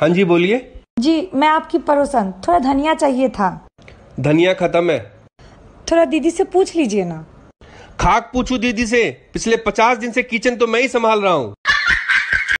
हाँ जी बोलिए जी मैं आपकी परोसन थोड़ा धनिया चाहिए था धनिया खत्म है थोड़ा दीदी से पूछ लीजिए ना खाक पूछू दीदी से पिछले पचास दिन से किचन तो मैं ही संभाल रहा हूँ